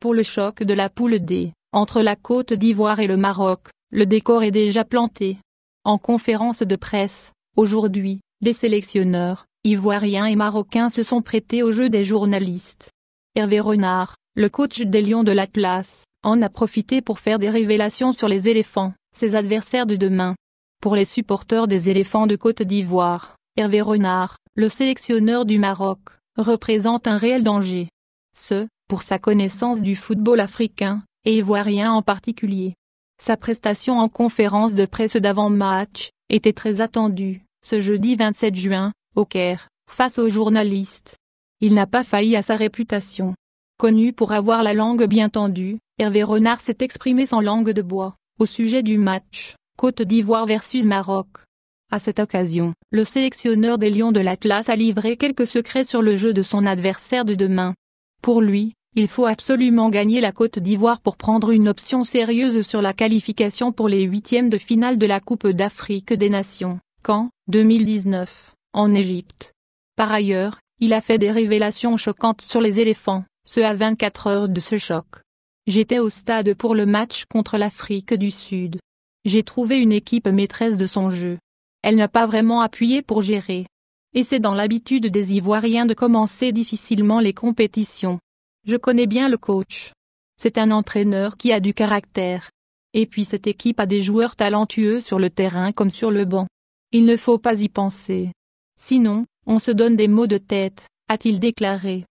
Pour le choc de la poule D, entre la Côte d'Ivoire et le Maroc, le décor est déjà planté. En conférence de presse, aujourd'hui, les sélectionneurs, ivoiriens et marocains se sont prêtés au jeu des journalistes. Hervé Renard, le coach des Lions de l'Atlas, en a profité pour faire des révélations sur les éléphants, ses adversaires de demain. Pour les supporters des éléphants de Côte d'Ivoire, Hervé Renard, le sélectionneur du Maroc, représente un réel danger. Ce pour sa connaissance du football africain, et ivoirien en particulier. Sa prestation en conférence de presse d'avant-match était très attendue, ce jeudi 27 juin, au Caire, face aux journalistes. Il n'a pas failli à sa réputation. Connu pour avoir la langue bien tendue, Hervé Renard s'est exprimé sans langue de bois, au sujet du match, Côte d'Ivoire versus Maroc. À cette occasion, le sélectionneur des Lions de l'Atlas a livré quelques secrets sur le jeu de son adversaire de demain. Pour lui, il faut absolument gagner la Côte d'Ivoire pour prendre une option sérieuse sur la qualification pour les huitièmes de finale de la Coupe d'Afrique des Nations, quand, 2019, en Égypte. Par ailleurs, il a fait des révélations choquantes sur les éléphants, ce à 24 heures de ce choc. J'étais au stade pour le match contre l'Afrique du Sud. J'ai trouvé une équipe maîtresse de son jeu. Elle n'a pas vraiment appuyé pour gérer. Et c'est dans l'habitude des Ivoiriens de commencer difficilement les compétitions. Je connais bien le coach. C'est un entraîneur qui a du caractère. Et puis cette équipe a des joueurs talentueux sur le terrain comme sur le banc. Il ne faut pas y penser. Sinon, on se donne des maux de tête, a-t-il déclaré.